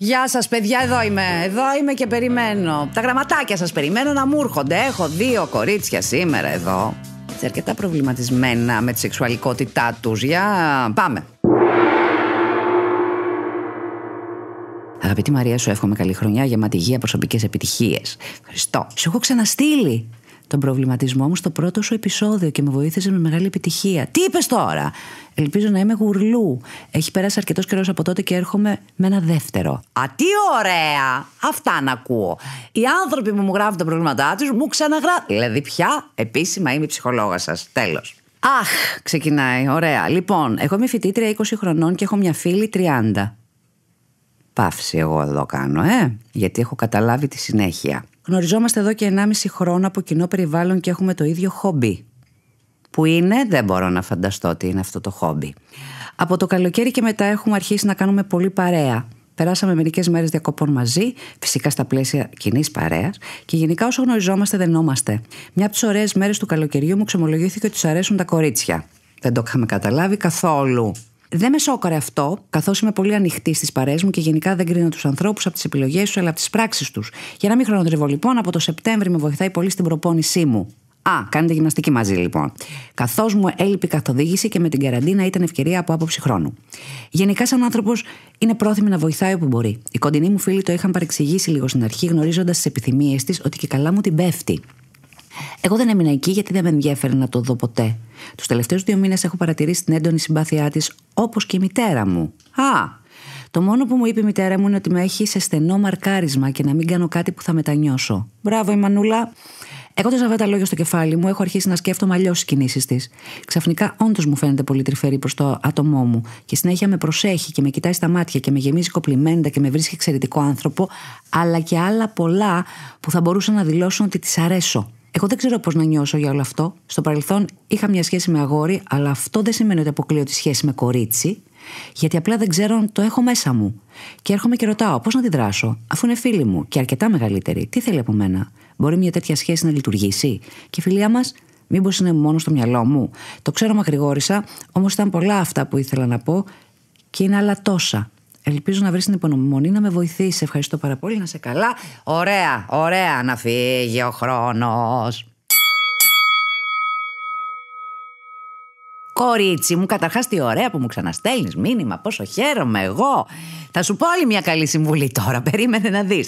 Γεια σας παιδιά, εδώ είμαι. Εδώ είμαι και περιμένω. Τα γραμματάκια σας περιμένω να μου έρχονται. Έχω δύο κορίτσια σήμερα εδώ. Έτσι αρκετά προβληματισμένα με τη σεξουαλικότητά τους. Για πάμε. Αγαπητή Μαρία, σου εύχομαι καλή χρονιά γεμάτη υγεία, προσωπικές επιτυχίες. Ευχαριστώ. Σου έχω ξαναστείλει τον προβληματισμό μου στο πρώτο σου επεισόδιο και με βοήθησε με μεγάλη επιτυχία. Τι είπες τώρα! Ελπίζω να είμαι γουρλού. Έχει περάσει αρκετός καιρός από τότε και έρχομαι με ένα δεύτερο. Α, τι ωραία! Αυτά να ακούω. Οι άνθρωποι που μου γράφουν τα προβλήματά τους μου ξαναγράφουν. Δηλαδή, πια επίσημα είμαι η ψυχολόγα σας. Τέλος. Αχ, ξεκινάει. Ωραία. Λοιπόν, εγώ είμαι φοιτήτρια 20 χρονών και έχω μια φίλη 30. Παύση εγώ εδώ κάνω, ε, γιατί έχω καταλάβει τη συνέχεια. Γνωριζόμαστε εδώ και 1,5 χρόνο από κοινό περιβάλλον και έχουμε το ίδιο χόμπι. Που είναι, δεν μπορώ να φανταστώ τι είναι αυτό το χόμπι. Από το καλοκαίρι και μετά έχουμε αρχίσει να κάνουμε πολύ παρέα. Περάσαμε μερικές μέρες διακοπών μαζί, φυσικά στα πλαίσια κοινής παρέας και γενικά όσο γνωριζόμαστε δενόμαστε. Μια από τις ωραίες μέρες του καλοκαιριού μου ξεμολογήθηκε ότι σου αρέσουν τα κορίτσια. Δεν το είχαμε καταλάβει καθόλου. Δεν με σώκαρε αυτό, καθώς είμαι πολύ ανοιχτή στις παρέ μου και γενικά δεν κρίνω τους ανθρώπους από τις επιλογές τους, αλλά από τις πράξεις τους. Για να μην χρονοτριβώ, λοιπόν, από το Σεπτέμβρη με βοηθάει πολύ στην προπόνησή μου. Α, κάνετε γυμναστική μαζί λοιπόν. Καθώς μου έλειπε η καθοδήγηση και με την καραντίνα ήταν ευκαιρία από άποψη χρόνου. Γενικά, σαν άνθρωπος, είναι πρόθυμη να βοηθάει όπου μπορεί. Οι κοντινοί μου φίλοι το είχαν παρεξηγήσει λίγο στην αρχή, γνωρίζοντας τις επιθυμίες της ότι και καλά μου την πέφτει. Εγώ δεν έμεινα εκεί γιατί δεν με ενδιαφέρει να το δω ποτέ. Τους τελευταίους δύο μήνες έχω παρατηρήσει την έντονη συμπάθειά της, όπως και η μητέρα μου. Α! Το μόνο που μου είπε η μητέρα μου είναι ότι με έχει σε στενό μαρκάρισμα και να μην κάνω κάτι που θα μετανιώσω. Μπράβο, η Μανούλα. Έχοντα αυτά τα λόγια στο κεφάλι μου, έχω αρχίσει να σκέφτομαι αλλιώς τις κινήσεις της. Ξαφνικά, όντως μου φαίνεται πολύ τρυφερή προς το άτομό μου και συνέχεια με προσέχει και με κοιτάει στα μάτια και με γεμίζει κοπλιμέντα και με βρίσκει εξαιρετικό άνθρωπο, αλλά και άλλα πολλά που θα μπορούσα να δηλώσω ότι της αρέσω. Εγώ δεν ξέρω πώς να νιώσω για όλο αυτό. Στο παρελθόν είχα μια σχέση με αγόρι, αλλά αυτό δεν σημαίνει ότι αποκλείω τη σχέση με κορίτσι, γιατί απλά δεν ξέρω αν το έχω μέσα μου. Και έρχομαι και ρωτάω πώς να τη δράσω, αφού είναι φίλη μου και αρκετά μεγαλύτερη. Τι θέλει από μένα, Μπορεί μια τέτοια σχέση να λειτουργήσει. Και η φιλία μας, μήπως είναι μόνο στο μυαλό μου. Το ξέρω μακρηγόρησα, όμως ήταν πολλά αυτά που ήθελα να πω και είναι άλλα τόσα. Ελπίζω να βρεις την υπομονή να με βοηθήσεις. Ευχαριστώ πάρα πολύ. Να σε καλά. Ωραία, ωραία να φύγει ο χρόνος. Κορίτσι μου, καταρχάς τι ωραία που μου ξαναστέλνεις μήνυμα. Πόσο χαίρομαι εγώ. Θα σου πω άλλη μια καλή συμβουλή τώρα. Περίμενε να δεις.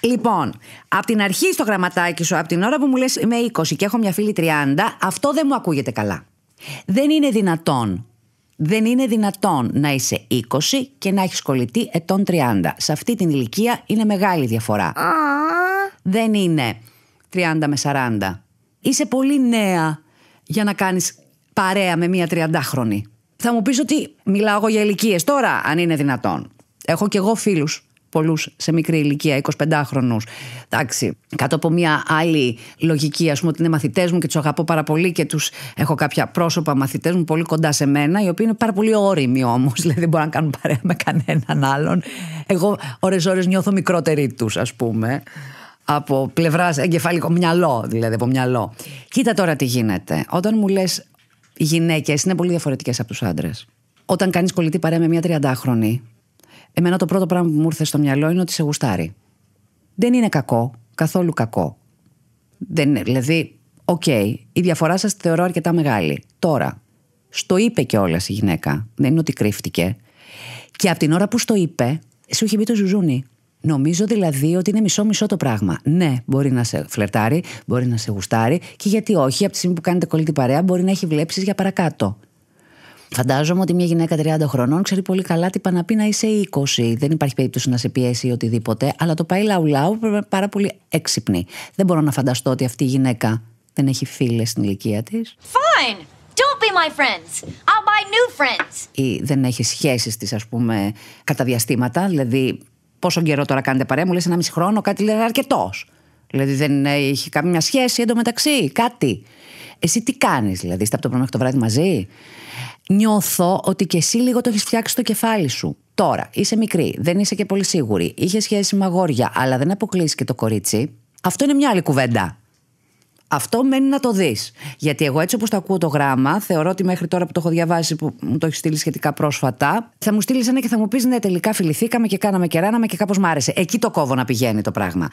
Λοιπόν, από την αρχή στο γραμματάκι σου, από την ώρα που μου λες είμαι 20 και έχω μια φίλη 30, αυτό δεν μου ακούγεται καλά. Δεν είναι δυνατόν δεν είναι δυνατόν να είσαι 20 και να έχεις κολλητή ετών 30. Σε αυτή την ηλικία είναι μεγάλη διαφορά. Δεν είναι 30 με 40. Είσαι πολύ νέα για να κάνεις παρέα με μία 30χρονη. Θα μου πεις ότι μιλάω για ηλικίες τώρα, αν είναι δυνατόν. Έχω κι εγώ φίλους πολλούς σε μικρή ηλικία, 25χρονου. Εντάξει, κάτω από μια άλλη λογική, ας πούμε, ότι είναι μαθητές μου και τους αγαπώ πάρα πολύ και τους έχω κάποια πρόσωπα μαθητές μου πολύ κοντά σε μένα, οι οποίοι είναι πάρα πολύ όριμοι όμως. Δηλαδή δεν μπορούν να κάνουν παρέα με κανέναν άλλον. Εγώ ώρε-ώρε νιώθω μικρότεροι τους, ας πούμε. Από πλευράς εγκεφαλικό, μυαλό δηλαδή, από μυαλό. Κοίτα τώρα τι γίνεται. Όταν μου λες οι γυναίκες είναι πολύ διαφορετικές από τους άντρες. Όταν κάνεις κολλητή παρέα με μια 30χρονη, Εμένα το πρώτο πράγμα που μου ήρθε στο μυαλό είναι ότι σε γουστάρει. Δεν είναι κακό, καθόλου κακό. Δεν είναι, δηλαδή, οκ, η διαφορά σας τη θεωρώ αρκετά μεγάλη. Τώρα, στο είπε κιόλας η γυναίκα, δεν είναι ότι κρύφτηκε. Και από την ώρα που στο είπε, σου είχε μπει το ζουζούνι. Νομίζω δηλαδή ότι είναι μισό-μισό το πράγμα. Ναι, μπορεί να σε φλερτάρει, μπορεί να σε γουστάρει και γιατί όχι, από τη στιγμή που κάνετε κολλή την παρέα, μπορεί να έχει βλέψεις για παρακάτω. Φαντάζομαι ότι μια γυναίκα 30 χρονών ξέρει πολύ καλά τι πάει να πει να είσαι 20. Δεν υπάρχει περίπτωση να σε πιέσει ή οτιδήποτε, αλλά το πάει λαού λαού πάρα πολύ έξυπνη. Δεν μπορώ να φανταστώ ότι αυτή η γυναίκα δεν έχει φίλες στην ηλικία της. Fine! Don't be my friends. I'll buy new friends. Ή δεν έχει σχέσεις της, ας πούμε, κατά διαστήματα. Δηλαδή, πόσο καιρό τώρα κάνετε παρέα, μου λες ένα μισή χρόνο, κάτι λέει αρκετός. Δηλαδή, δεν έχει καμία σχέση εντωμεταξύ, κάτι. Εσύ τι κάνεις, δηλαδή, είστε από το πρωί μέχρι το βράδυ μαζί νιώθω ότι και εσύ λίγο το έχεις φτιάξει στο κεφάλι σου. Τώρα, είσαι μικρή, δεν είσαι και πολύ σίγουρη, είχε σχέση με αγόρια, αλλά δεν αποκλείσει και το κορίτσι. Αυτό είναι μια άλλη κουβέντα. Αυτό μένει να το δεις. Γιατί εγώ έτσι όπως το ακούω το γράμμα, θεωρώ ότι μέχρι τώρα που το έχω διαβάσει, που μου το έχει στείλει σχετικά πρόσφατα, θα μου στείλεις ένα και θα μου πεις: Ναι, τελικά φιληθήκαμε και κάναμε και ράναμε και κάπως μ' άρεσε. Εκεί το κόβω να πηγαίνει το πράγμα.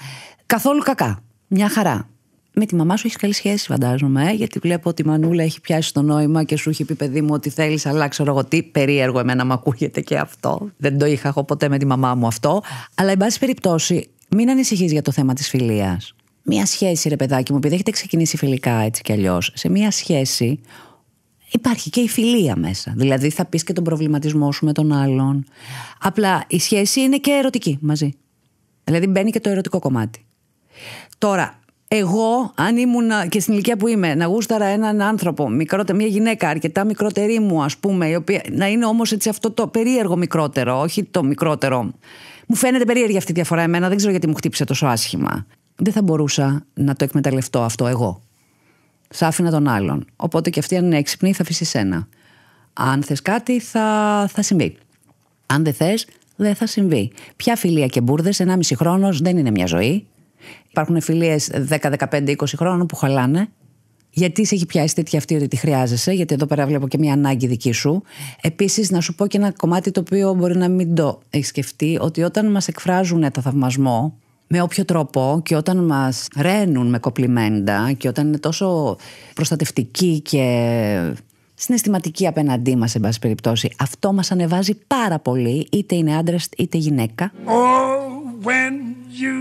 Καθόλου κακά. Μια χαρά με τη μαμά σου έχεις καλή σχέση, φαντάζομαι, ε? γιατί βλέπω ότι η Μανούλα έχει πιάσει το νόημα και σου έχει πει παιδί μου ότι θέλεις, αλλά ξέρω εγώ τι. Περίεργο εμένα μου ακούγεται και αυτό. Δεν το είχα εγώ ποτέ με τη μαμά μου αυτό. Αλλά, εν πάση περιπτώσει, μην ανησυχείς για το θέμα της φιλίας. Μία σχέση, ρε παιδάκι μου, επειδή έχετε ξεκινήσει φιλικά έτσι κι αλλιώς, σε μία σχέση υπάρχει και η φιλία μέσα. Δηλαδή θα πεις και τον προβληματισμό σου με τον άλλον. Απλά η σχέση είναι και ερωτική μαζί. Δηλαδή μπαίνει και το ερωτικό κομμάτι. Τώρα, εγώ, αν ήμουν και στην ηλικία που είμαι, να γούσταρα έναν άνθρωπο, μικρότερο, μια γυναίκα αρκετά μικρότερη μου, ας πούμε, η οποία, να είναι όμως έτσι αυτό το περίεργο μικρότερο, όχι το μικρότερο. Μου φαίνεται περίεργη αυτή η διαφορά εμένα, δεν ξέρω γιατί μου χτύπησε τόσο άσχημα. Δεν θα μπορούσα να το εκμεταλλευτώ αυτό εγώ. Σ' άφηνα τον άλλον. Οπότε και αυτή, αν είναι έξυπνη, θα αφήσει σένα. Αν θες κάτι, θα, θα συμβεί. Αν δεν θες, δεν θα συμβεί. Ποια φιλία και μπουρδες, μισή χρόνος δεν είναι μια ζωή. Υπάρχουν φιλίες 10, 15, 20 χρόνων που χαλάνε. Γιατί σε έχει πιάσει τέτοια αυτή ότι τη χρειάζεσαι, γιατί εδώ πέρα βλέπω και μια ανάγκη δική σου. Επίσης, να σου πω και ένα κομμάτι το οποίο μπορεί να μην το έχεις σκεφτεί, ότι όταν μας εκφράζουν τα θαυμασμό, με όποιο τρόπο και όταν μας ρένουν με κοπλιμέντα και όταν είναι τόσο προστατευτικοί και συναισθηματικοί απέναντί μας, εν πάση περιπτώσει, αυτό μας ανεβάζει πάρα πολύ, είτε είναι άντρας είτε γυναίκα. Oh! when you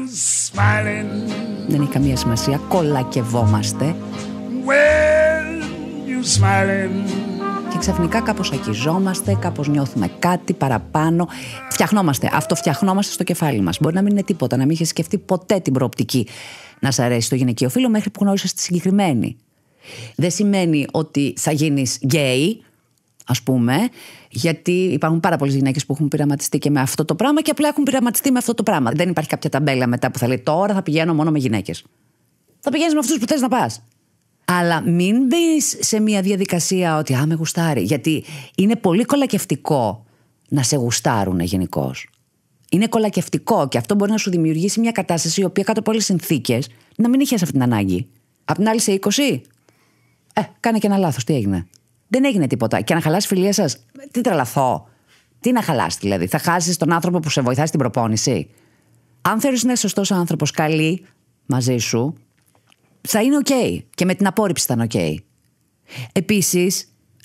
smiling. Δεν έχει καμία σημασία, κολακευόμαστε. When you smiling. Και ξαφνικά κάπως ακιζόμαστε, κάπως νιώθουμε κάτι παραπάνω. Φτιαχνόμαστε, φτιαχνόμαστε στο κεφάλι μας. Μπορεί να μην είναι τίποτα, να μην είχες σκεφτεί ποτέ την προοπτική να σε αρέσει το γυναικείο φίλο μέχρι που γνώρισες τη συγκεκριμένη. Δεν σημαίνει ότι θα γίνεις γκέι, ας πούμε, γιατί υπάρχουν πάρα πολλές γυναίκες που έχουν πειραματιστεί και με αυτό το πράγμα και απλά έχουν πειραματιστεί με αυτό το πράγμα. Δεν υπάρχει κάποια ταμπέλα μετά που θα λέει τώρα θα πηγαίνω μόνο με γυναίκες. Θα πηγαίνεις με αυτούς που θες να πας. Αλλά μην μπεις σε μια διαδικασία ότι α, με γουστάρει. Γιατί είναι πολύ κολακευτικό να σε γουστάρουν γενικώς. Είναι κολακευτικό και αυτό μπορεί να σου δημιουργήσει μια κατάσταση η οποία κάτω από όλες συνθήκες να μην είχες αυτή την ανάγκη. Απ' την άλλη σε 20. Ε, κάνε και ένα λάθος, τι έγινε. Δεν έγινε τίποτα. Και να χαλάσει φιλία σας, τι τρελαθώ. Τι να χαλάσει δηλαδή. Θα χάσεις τον άνθρωπο που σε βοηθάει στην προπόνηση. Αν θέλεις να είσαι σωστός άνθρωπος, καλή μαζί σου, θα είναι OK. Και με την απόρριψη θα είναι OK. Επίσης,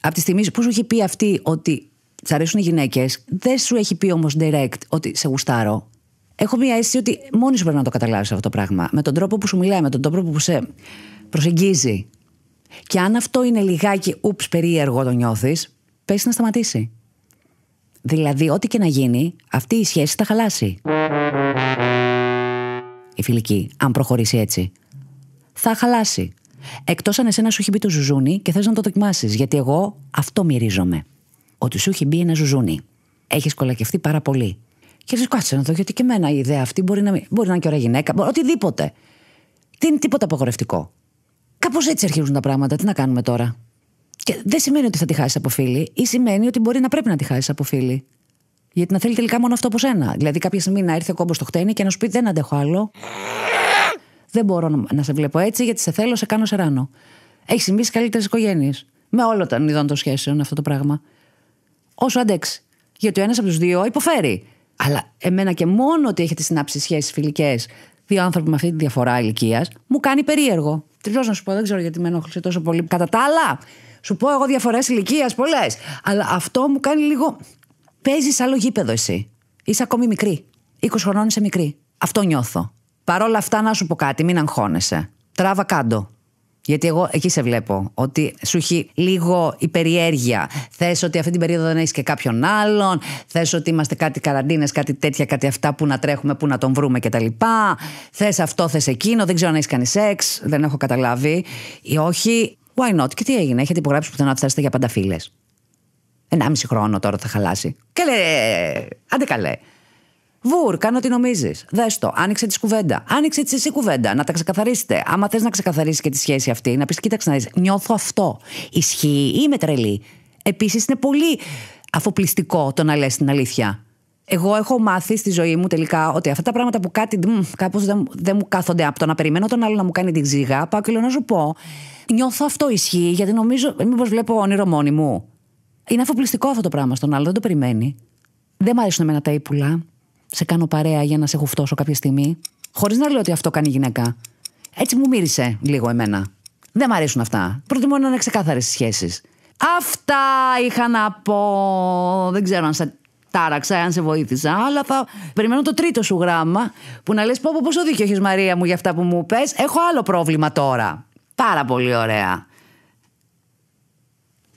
από τη στιγμή που σου έχει πει αυτή ότι σ' αρέσουν οι γυναίκες, δεν σου έχει πει όμως direct ότι σε γουστάρω. Έχω μία αίσθηση ότι μόνη σου πρέπει να το καταλάβεις αυτό το πράγμα. Με τον τρόπο που σου μιλάει, με τον τρόπο που σε προσεγγίζει. Και αν αυτό είναι λιγάκι ούψ περίεργο το νιώθεις, Πες να σταματήσει. Δηλαδή, ό,τι και να γίνει, αυτή η σχέση θα χαλάσει. Η φιλική, αν προχωρήσει έτσι. Θα χαλάσει. Εκτός αν εσένα σου έχει μπει το ζουζούνι και θες να το δοκιμάσεις. Γιατί εγώ αυτό μυρίζομαι. Ότι σου έχει μπει ένα ζουζούνι. Έχεις κολακευτεί πάρα πολύ. Και λες, κάτσε να δω, γιατί και εμένα η ιδέα αυτή μπορεί να, μπορεί να είναι και ωραία γυναίκα, μπορεί, οτιδήποτε. Τι είναι τίποτα απογορευτικό. Κάπως έτσι αρχίζουν τα πράγματα. Τι να κάνουμε τώρα. Και δεν σημαίνει ότι θα τη χάσεις από φίλη, ή σημαίνει ότι μπορεί να πρέπει να τη χάσεις από φίλη. Γιατί να θέλει τελικά μόνο αυτό από σένα. Δηλαδή, κάποια στιγμή να έρθει ο κόμπος στο χτένι και να σου πει: Δεν αντέχω άλλο. Δεν μπορώ να σε βλέπω έτσι, γιατί σε θέλω, σε κάνω σε ράνο. Έχει συμβεί στι καλύτερες οικογένειες. Με όλων των ειδών των σχέσεων αυτό το πράγμα. Όσο αντέξει. Γιατί ο ένας από τους δύο υποφέρει. Αλλά εμένα και μόνο ότι έχετε συνάψει σχέσεις φιλικές δύο άνθρωποι με αυτή τη διαφορά ηλικίας, μου κάνει περίεργο. Τριλώ να σου πω, δεν ξέρω γιατί με ενόχλησε τόσο πολύ. Κατά τα άλλα, σου πω εγώ διαφορές ηλικίας, πολλές. Αλλά αυτό μου κάνει λίγο. Παίζεις άλλο γήπεδο εσύ. Είσαι ακόμη μικρή. 20 χρονών είσαι μικρή. Αυτό νιώθω. Παρ' όλα αυτά, να σου πω κάτι, μην αγχώνεσαι. Τράβα κάτω. Γιατί εγώ εκεί σε βλέπω. Ότι σου έχει λίγο η περιέργεια. Θες ότι αυτή την περίοδο δεν έχεις και κάποιον άλλον. Θες ότι είμαστε κάτι καραντίνες, κάτι τέτοια, κάτι αυτά που να τρέχουμε, που να τον βρούμε κτλ. Θες αυτό, θες εκείνο. Δεν ξέρω αν έχεις κάνει σεξ. Δεν έχω καταλάβει. Ή όχι. Why not. Και τι έγινε. Έχετε υπογράψει που ότι θα είστε για πάντα φίλες. μισή χρόνο τώρα θα χαλάσει. Και λέει, άντε καλέ. Βούρ, κάνω τι νομίζει. το άνοιξε τη κουβέντα. Άνοιξε τη εσύ κουβέντα, να τα ξεκαθαρίσετε. Άμα θες να ξεκαθαρίσεις και τη σχέση αυτή, να πεις: Κοίταξε να δεις, νιώθω αυτό. Ισχύει ή είμαι τρελή. Επίσης, είναι πολύ αφοπλιστικό το να λες την αλήθεια. Εγώ έχω μάθει στη ζωή μου τελικά ότι αυτά τα πράγματα που κάτι κάπως δεν, δεν μου κάθονται από το να περιμένω τον άλλο να μου κάνει την ξύγα, πάω και λέω να σου πω. Νιώθω αυτό ισχύει, γιατί νομίζω. Μήπως βλέπω όνειρο μόνη μου. Είναι αφοπλιστικό αυτό το πράγμα στον άλλο, δεν το περιμένει. Δεν μ' αρέσουν εμένα τα ύπουλα σε κάνω παρέα για να σε χουφτώσω κάποια στιγμή. Χωρίς να λέω ότι αυτό κάνει γυναίκα. Έτσι μου μύρισε λίγο εμένα. Δεν μ' αρέσουν αυτά. Προτιμώ να είναι ξεκάθαρες οι σχέσεις. Αυτά είχα να πω. Δεν ξέρω αν σε τάραξα, αν σε βοήθησα, αλλά θα περιμένω το τρίτο σου γράμμα που να λες πω πόσο δίκιο έχεις Μαρία μου για αυτά που μου πες. Έχω άλλο πρόβλημα τώρα. Πάρα πολύ ωραία.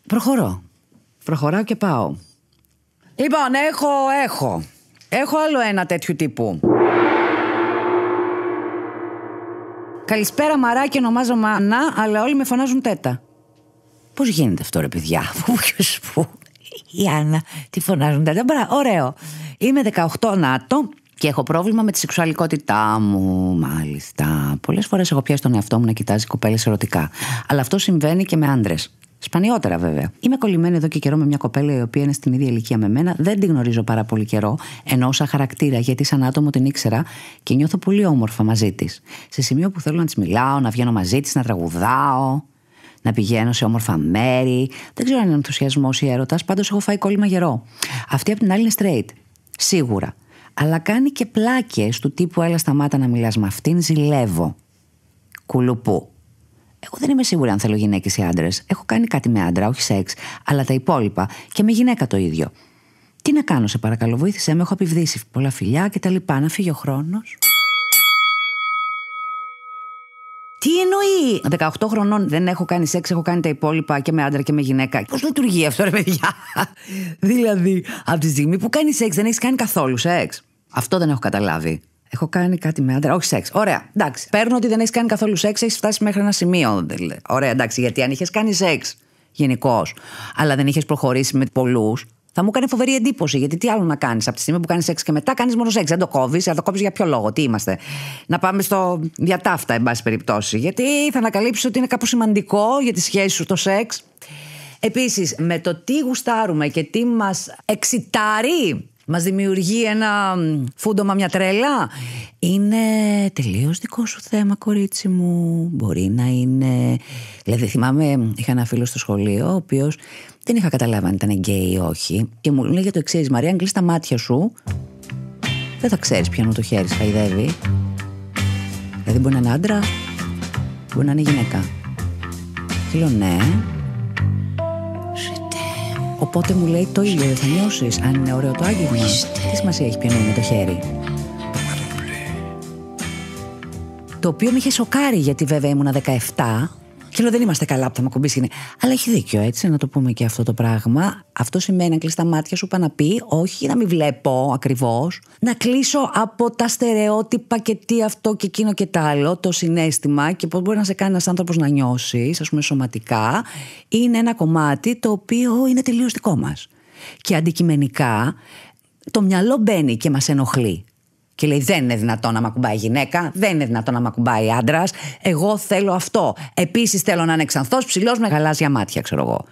Προχωρώ. Προχωράω και πάω. Λοιπόν, έχω, έχω. Έχω άλλο ένα τέτοιου τύπου. Καλησπέρα μαράκι, ονομάζομαι Ανά, αλλά όλοι με φωνάζουν τέτα. Πώς γίνεται αυτό ρε παιδιά, ποιος που, η Άννα, τη φωνάζουν τέτα, μπρα, ωραίο. Είμαι 18 νάτο και έχω πρόβλημα με τη σεξουαλικότητά μου, μάλιστα. Πολλές φορές έχω πιάσει τον εαυτό μου να κοιτάζει κοπέλες ερωτικά, αλλά αυτό συμβαίνει και με άντρες. Σπανιότερα βέβαια. Είμαι κολλημένη εδώ και καιρό με μια κοπέλα η οποία είναι στην ίδια ηλικία με μένα. Δεν την γνωρίζω πάρα πολύ καιρό, ενώ σαν χαρακτήρα, γιατί σαν άτομο την ήξερα και νιώθω πολύ όμορφα μαζί της. Σε σημείο που θέλω να της μιλάω, να βγαίνω μαζί της, να τραγουδάω, να πηγαίνω σε όμορφα μέρη. Δεν ξέρω αν είναι ενθουσιασμός ή έρωτας, πάντως έχω φάει κόλλημα γερό. Αυτή απ' την άλλη είναι straight. Σίγουρα. Αλλά κάνει και πλάκες του τύπου Έλα, σταμάτα να μιλάς με αυτήν, ζηλεύω. Κουλουπού. Εγώ δεν είμαι σίγουρη αν θέλω γυναίκες ή άντρες. Έχω κάνει κάτι με άντρα, όχι σεξ, αλλά τα υπόλοιπα και με γυναίκα το ίδιο. Τι να κάνω, σε παρακαλώ, βοήθησέ με. Έχω απειβδίσει πολλά φιλιά και τα λοιπά. Να φύγει ο χρόνος. Τι εννοεί! 18 χρονών δεν έχω κάνει σεξ, έχω κάνει τα υπόλοιπα και με άντρα και με γυναίκα. Πώς λειτουργεί αυτό, ρε παιδιά. δηλαδή, από τη στιγμή που κάνεις σεξ, δεν έχεις κάνει καθόλου σεξ. Αυτό δεν έχω καταλάβει. Έχω κάνει κάτι με άντρα. Όχι σεξ. Ωραία. Εντάξει. Παίρνω ότι δεν έχεις κάνει καθόλου σεξ, έχεις φτάσει μέχρι ένα σημείο. Ωραία, εντάξει. Γιατί αν είχες κάνει σεξ γενικώς, αλλά δεν είχες προχωρήσει με πολλούς, θα μου κάνει φοβερή εντύπωση. Γιατί τι άλλο να κάνεις από τη στιγμή που κάνεις σεξ και μετά κάνεις μόνο σεξ. Δεν το κόβεις. Αν το κόβεις για ποιο λόγο, τι είμαστε. Να πάμε στο διατάφτα, εν πάση περιπτώσει. Γιατί θα ανακαλύψει ότι είναι κάπως σημαντικό για τη σχέση σου το σεξ. Επίσης, με το τι γουστάρουμε και τι μας εξητάρει Μας δημιουργεί ένα φούντομα, μια τρέλα. Είναι τελείως δικό σου θέμα, κορίτσι μου. Μπορεί να είναι. Δηλαδή, θυμάμαι, είχα ένα φίλο στο σχολείο, ο οποίος δεν είχα καταλάβει αν ήταν γκέι ή όχι. Και μου λέει για το εξής: Μαρία, αν κλείσει τα μάτια σου, δεν θα ξέρεις ποιον το χέρι χαϊδεύει. Δηλαδή, μπορεί να είναι άντρα, μπορεί να είναι γυναίκα. Και λέω ναι, Οπότε μου λέει το ίδιο δεν θα νιώσεις αν είναι ωραίο το άγγιγμα. Τι σημασία έχει πιανού με το χέρι. Το οποίο με είχε σοκάρει γιατί βέβαια ήμουνα 17 και λέω δεν είμαστε καλά που θα με κομπήσει. Αλλά έχει δίκιο έτσι να το πούμε και αυτό το πράγμα. Αυτό σημαίνει να κλείσει τα μάτια σου, είπα να πει, όχι να μην βλέπω ακριβώς. Να κλείσω από τα στερεότυπα και τι αυτό και εκείνο και τα άλλο, το συνέστημα και πώς μπορεί να σε κάνει ένας άνθρωπος να νιώσεις, ας πούμε σωματικά, είναι ένα κομμάτι το οποίο είναι τελείως δικό μας. Και αντικειμενικά το μυαλό μπαίνει και μας ενοχλεί και λέει: Δεν είναι δυνατόν να μ' ακουμπάει γυναίκα, δεν είναι δυνατόν να μ' ακουμπάει άντρας. Εγώ θέλω αυτό. Επίσης θέλω να είναι ξανθός, ψηλός με γαλάζια μάτια, ξέρω εγώ.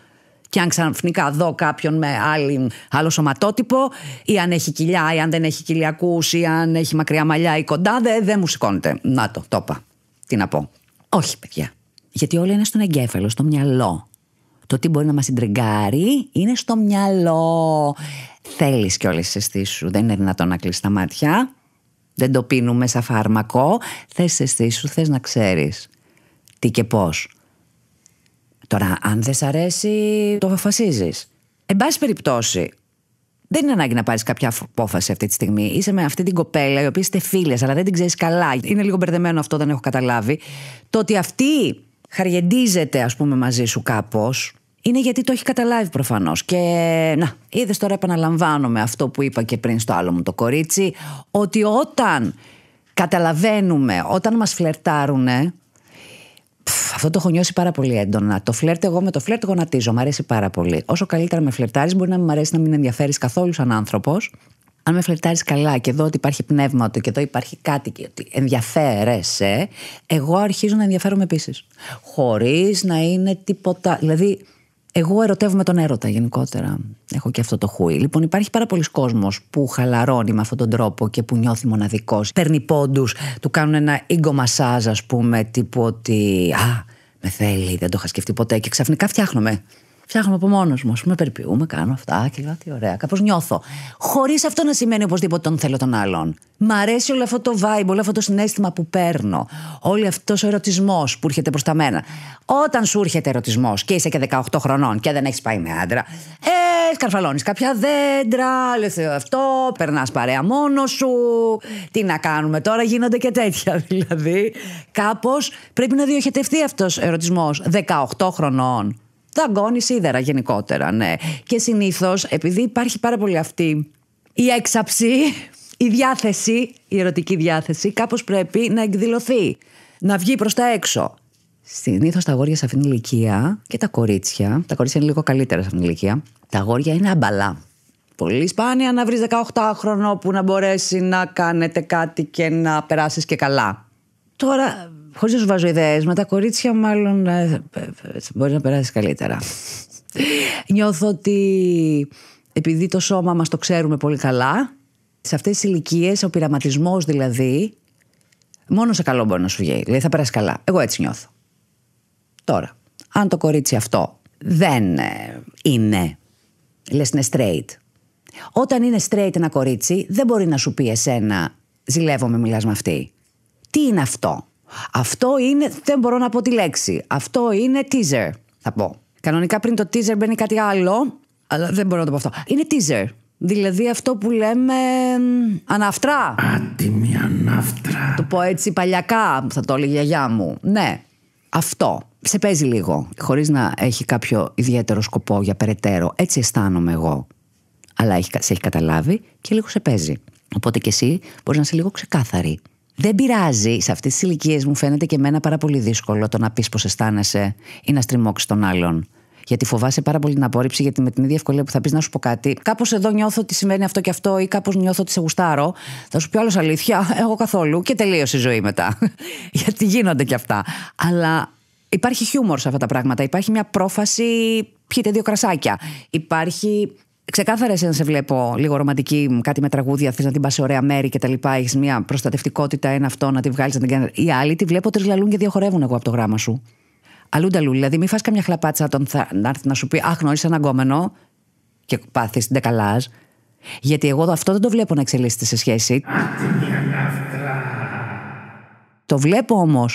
Και αν ξαφνικά δω κάποιον με άλλη, άλλο σωματότυπο, ή αν έχει κοιλιά, ή αν δεν έχει κοιλιακούς, ή αν έχει μακριά μαλλιά ή κοντά, δεν δε μου σηκώνεται. Να το, το είπα. Τι να πω. Όχι, παιδιά. Γιατί όλα είναι στον εγκέφαλο, στο μυαλό. Το τι μπορεί να μας συντριγκάρει είναι στο μυαλό. Θέλεις κιόλας εσύ σου. Δεν είναι δυνατόν να κλείσει τα μάτια. Δεν το πίνουμε σαν φάρμακο. Θες εσύ σου, θες να ξέρεις τι και πώς. Τώρα, αν δεν σ' αρέσει, το αποφασίζεις. Εν πάση περιπτώσει, δεν είναι ανάγκη να πάρεις κάποια απόφαση αυτή τη στιγμή. Είσαι με αυτή την κοπέλα, η οποία είστε φίλες, αλλά δεν την ξέρεις καλά. Είναι λίγο μπερδεμένο αυτό, δεν έχω καταλάβει. Το ότι αυτή χαριεντίζεται, ας πούμε, μαζί σου κάπως, είναι γιατί το έχει καταλάβει προφανώς Και να, είδες τώρα επαναλαμβάνομαι αυτό που είπα και πριν στο άλλο μου το κορίτσι, ότι όταν καταλαβαίνουμε, όταν μας φλερτάρουν. Αυτό το έχω νιώσει πάρα πολύ έντονα. Το φλερτ, εγώ με το φλερτ γονατίζω. Μ' αρέσει πάρα πολύ. Όσο καλύτερα με φλερτάρεις, μπορεί να μην αρέσει να μην ενδιαφέρεις καθόλου σαν άνθρωπος. Αν με φλερτάρεις καλά και δω ότι υπάρχει πνεύμα του και εδώ υπάρχει κάτι και ότι ενδιαφέρεσαι, εγώ αρχίζω να ενδιαφέρομαι επίσης. Χωρίς να είναι τίποτα. Δηλαδή, εγώ ερωτεύομαι τον έρωτα γενικότερα. Έχω και αυτό το χούι. Λοιπόν, υπάρχει πάρα πολλοί κόσμος που χαλαρώνει με αυτόν τον τρόπο και που νιώθει μοναδικός. Παίρνει πόντους, του κάνουν ένα ego massage, ας πούμε, τύπου ότι. Α, με θέλει, δεν το είχα σκεφτεί ποτέ. Και ξαφνικά φτιάχνομαι. Ψάχνω από μόνος μου. Ας πούμε, περιποιούμε, κάνω αυτά και λέω τι ωραία. Κάπως νιώθω. Χωρίς αυτό να σημαίνει οπωσδήποτε τον θέλω τον άλλον. Μ' αρέσει όλο αυτό το vibe, όλο αυτό το συνέστημα που παίρνω. Όλο αυτός ο ερωτισμός που έρχεται προς τα μένα. Όταν σου έρχεται ερωτισμός και είσαι και 18 χρονών και δεν έχεις πάει με άντρα, ε, σκαρφαλώνεις κάποια δέντρα, λες «Ε, αυτό, περνάς παρέα μόνος σου. Τι να κάνουμε τώρα, γίνονται και τέτοια δηλαδή. Κάπως πρέπει να διοχετευτεί αυτός ο ερωτισμός 18 χρονών δαγκώνει σίδερα γενικότερα, ναι. Και συνήθως, επειδή υπάρχει πάρα πολύ αυτή η έξαψη, η διάθεση, η ερωτική διάθεση, κάπως πρέπει να εκδηλωθεί, να βγει προς τα έξω. Συνήθως τα αγόρια σε αυτήν την ηλικία και τα κορίτσια, τα κορίτσια είναι λίγο καλύτερα σε αυτήν την ηλικία, τα αγόρια είναι αμπαλά. Πολύ σπάνια να βρεις 18χρονο που να μπορέσει να κάνετε κάτι και να περάσεις και καλά. Τώρα χωρίς να σου βάζω ιδέες, με τα κορίτσια μάλλον ε, ε, ε, μπορεί να περάσεις καλύτερα. Νιώθω ότι επειδή το σώμα μας το ξέρουμε πολύ καλά, σε αυτές τις ηλικίες, ο πειραματισμός δηλαδή, μόνο σε καλό μπορεί να σου βγει. Δηλαδή θα περάσεις καλά. Εγώ έτσι νιώθω. Τώρα, αν το κορίτσι αυτό δεν είναι, λες είναι straight. Όταν είναι straight ένα κορίτσι, δεν μπορεί να σου πει εσένα, ζηλεύω μιλάς με αυτή. Τι είναι αυτό. Αυτό είναι, δεν μπορώ να πω τη λέξη. Αυτό είναι teaser, θα πω. Κανονικά πριν το teaser μπαίνει κάτι άλλο, αλλά δεν μπορώ να το πω αυτό. Είναι teaser. Δηλαδή αυτό που λέμε αναφτρά. Άτιμη ανάφτρα. Το πω έτσι παλιακά, θα το έλεγε η γιαγιά μου. Ναι, αυτό. Σε παίζει λίγο, Χωρίς να έχει κάποιο ιδιαίτερο σκοπό για περαιτέρω. Έτσι αισθάνομαι εγώ. Αλλά σε έχει καταλάβει και λίγο σε παίζει. Οπότε και εσύ μπορείς να είσαι λίγο ξεκάθαρη. Δεν πειράζει. Σε αυτές τις ηλικίες μου φαίνεται και εμένα πάρα πολύ δύσκολο το να πεις πώ αισθάνεσαι ή να στριμώξεις τον άλλον. Γιατί φοβάσαι πάρα πολύ την απόρριψη, γιατί με την ίδια ευκολία που θα πεις να σου πω κάτι, κάπως εδώ νιώθω ότι σημαίνει αυτό και αυτό, ή κάπως νιώθω ότι σε γουστάρω. Θα σου πει άλλος αλήθεια, «Ε, εγώ καθόλου και τελείωσε η ζωή μετά. γιατί γίνονται και αυτά. Αλλά υπάρχει χιούμορ σε αυτά τα πράγματα. Υπάρχει μια πρόφαση, πιείτε δύο κρασάκια. Υπάρχει Ξεκάθαρα, εσύ να σε βλέπω λίγο ρομαντική, κάτι με τραγούδια. Θες να την πας σε ωραία μέρη και τα λοιπά. Έχεις μια προστατευτικότητα, ένα αυτό να τη βγάλεις, να την κάνεις. Οι άλλοι τη βλέπω τρεις λαλούν και διαχωρεύουν εγώ από το γράμμα σου. Αλλού Δηλαδή, μην φά καμιά χλαπάτσα όταν θα, να έρθει να σου πει Αχ, γνώρισε ένα κόμενο και πάθεις την τεκαλά. Γιατί εγώ αυτό δεν το βλέπω να εξελίσσεται σε σχέση. Το βλέπω όμως,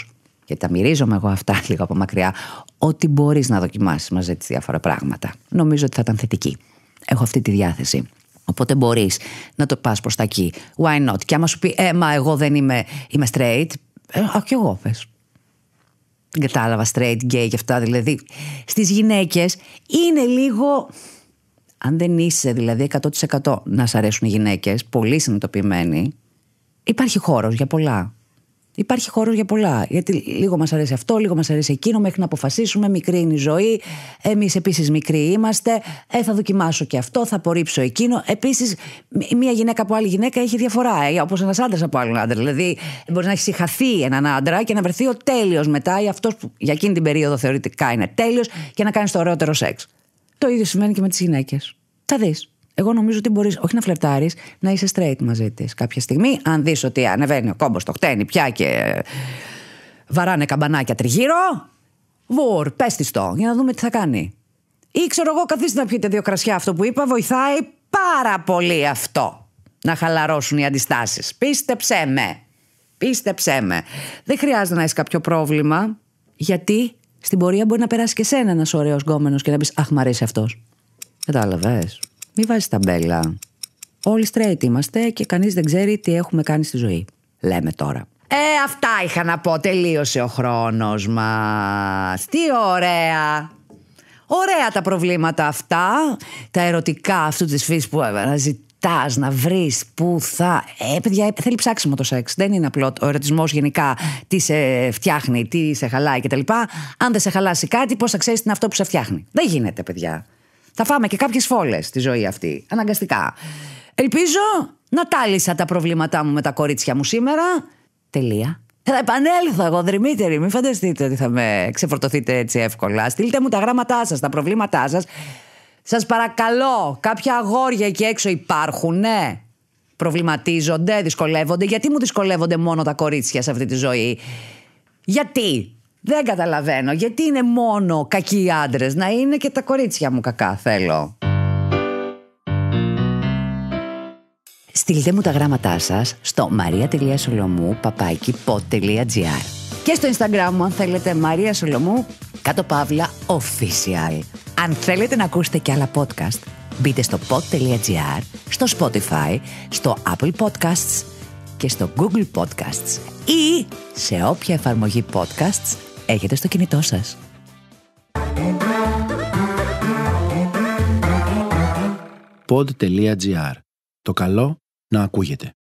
και τα μυρίζομαι εγώ αυτά λίγο από μακριά, ότι μπορείς να δοκιμάσεις μαζί της διάφορα πράγματα. Νομίζω ότι θα ήταν θετική. Έχω αυτή τη διάθεση. Οπότε μπορείς να το πας προς τα εκεί. Why not. Και άμα σου πει, Ε, μα εγώ δεν είμαι, είμαι straight. Ε, α, κι εγώ πες. Δεν κατάλαβα straight, gay και αυτά. Δηλαδή, στις γυναίκες είναι λίγο. Αν δεν είσαι δηλαδή 100% να σ' αρέσουν οι γυναίκες, πολύ συνειδητοποιημένοι, υπάρχει χώρος για πολλά. Υπάρχει χώρο για πολλά. Γιατί λίγο μας αρέσει αυτό, λίγο μας αρέσει εκείνο, μέχρι να αποφασίσουμε. Μικρή είναι η ζωή. Εμείς επίσης μικροί είμαστε. Ε, θα δοκιμάσω και αυτό, θα απορρίψω εκείνο. Επίσης, μία γυναίκα από άλλη γυναίκα έχει διαφορά. Ε, Όπως ένας άντρας από άλλον άντρα. Δηλαδή, μπορεί να έχει χαθεί έναν άντρα και να βρεθεί ο τέλειος μετά ή αυτός που για εκείνη την περίοδο θεωρητικά είναι τέλειος και να κάνεις το ωραιότερο σεξ. Το ίδιο σημαίνει και με τις γυναίκες. Θα δεις. Εγώ νομίζω ότι μπορείς όχι να φλερτάρεις, να είσαι straight μαζί της κάποια στιγμή. Αν δεις ότι ανεβαίνει ο κόμπος, το χταίνει πια και βαράνε καμπανάκια τριγύρω. Βουρ, πες της το, για να δούμε τι θα κάνει. Ή ξέρω εγώ, καθίστε να πιείτε δύο κρασιά. Αυτό που είπα βοηθάει πάρα πολύ αυτό. Να χαλαρώσουν οι αντιστάσεις. Πίστεψέ με. Πίστεψέ με. Δεν χρειάζεται να έχεις κάποιο πρόβλημα, γιατί στην πορεία μπορεί να περάσει και σένα ένας ωραίος γκόμενος και να πεις Αχ, μ' αρέσει αυτός. Κατάλαβες. Μην βάζεις ταμπέλα. Όλοι straight είμαστε και κανείς δεν ξέρει τι έχουμε κάνει στη ζωή. Λέμε τώρα. Ε, αυτά είχα να πω. Τελείωσε ο χρόνος μας. Τι ωραία. Ωραία τα προβλήματα αυτά. Τα ερωτικά αυτού της φύσης που αναζητά να βρεις που θα. Ε, παιδιά, ε, θέλει ψάξιμο το σεξ. Δεν είναι απλό ο ερωτισμός γενικά τι σε φτιάχνει, τι σε χαλάει κτλ. Αν δεν σε χαλάσει κάτι, πώς θα ξέρεις τι αυτό που σε φτιάχνει. Δεν γίνεται, παιδιά. Θα φάμε και κάποιες φόλες στη ζωή αυτή. Αναγκαστικά. Ελπίζω να τάλισα τα προβλήματά μου με τα κορίτσια μου σήμερα. Τελεία. Θα επανέλθω εγώ δρυμύτερη. Μην φανταστείτε ότι θα με ξεφορτωθείτε έτσι εύκολα. Στείλτε μου τα γράμματά σας, τα προβλήματά σας. Σας παρακαλώ, κάποια αγόρια εκεί έξω υπάρχουν, ναι. Προβληματίζονται, δυσκολεύονται. Γιατί μου δυσκολεύονται μόνο τα κορίτσια σε αυτή τη ζωή. Γιατί δεν καταλαβαίνω. Γιατί είναι μόνο κακοί οι άντρες να είναι και τα κορίτσια μου κακά, θέλω. Στείλτε μου τα γράμματά σας στο maria.solomou και στο Instagram μου αν θέλετε Μαρία Σολομού κάτω official. Αν θέλετε να ακούσετε και άλλα podcast μπείτε στο pod.gr, στο Spotify, στο Apple Podcasts και στο Google Podcasts ή σε όποια εφαρμογή podcasts έχετε στο κινητό σας. Pod.gr. Το καλό να ακούγεται.